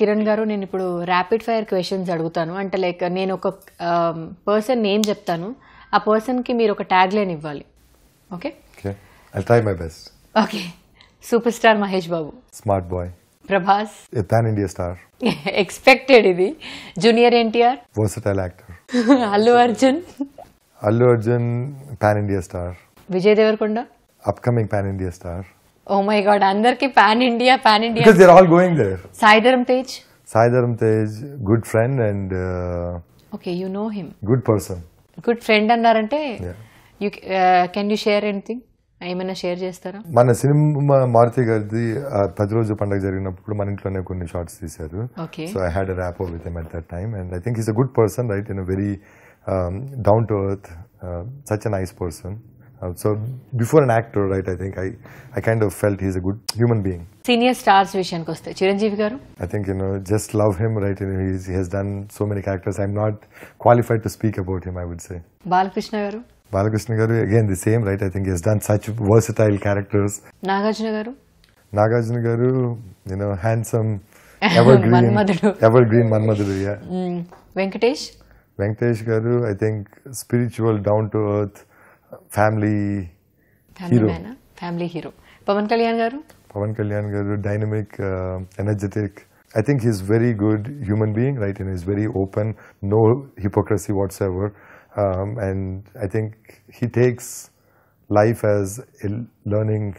కిరణ్ గారు నేను ఇప్పుడు ర్యాపిడ్ ఫైర్ క్వశ్చన్స్ అడుగుతాను అంటే లైక్ నేను ఒక పర్సన్ um, నేమ్ చెప్తాను ఆ పర్సన్కి మీరు ఒక ట్యాగ్ లైన్ ఇవ్వాలి okay okay super star Mahesh Babu smart boy Prabhas India star expected ఇది junior NTR versatile actor Allu Arjun Allu Arjun pan India star Vijay Deverakonda upcoming pan India star oh my god అందరికి pan India pan India because they are all going there Sai Dharam Tej Sai Dharam Tej good friend and okay you know him good person good friend అన్నారంటే you can you share anything ఏమైనా share చేస్తారా మన cinema Maruti గారిది పది రోజు పండుగ జరిగినప్పుడు మన ఇంట్లోనే కొన్ని షార్ట్స్ తీశారు so I had up with em at that time and I think is a good person right in a very down to earth such a nice person so before an actor right I think I I kind of felt he's a good human being senior stars విషయానికి వస్తే Chiranjeevi garu I think you know just love him right you he's he's done so many characters I'm not qualified to speak about him I would say Balakrishna garu Balakrishna garu again the same right I think he's done such versatile characters Nagarjuna garu Nagarjuna garu you know handsome evergreen evergreen Manmadhudu yeah Venkatesh Venkatesh garu I think spiritual down to earth family, family hero. Family hero. Pavan Kalyan Garu? Pavan Kalyan Garu, dynamic, uh, energetic. I think he's very good human being, right? And he's very open, no hypocrisy whatsoever. Um, and I think he takes life as a learning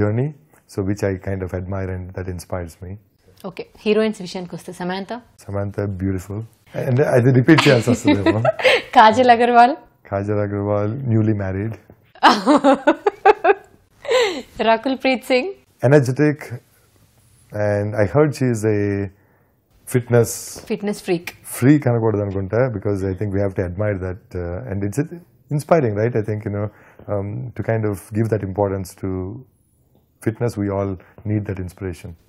journey, so which I kind of admire and that inspires me. Okay. hero and Vishan Kusta. Samantha? Samantha, beautiful. And I repeat the answer to that one. Kajal Agarwal? Kajal Agrawal, newly married. Rakul Preet Energetic. And I heard she is a fitness... Fitness freak. Freak, because I think we have to admire that. Uh, and it's inspiring, right? I think, you know, um, to kind of give that importance to fitness, we all need that inspiration.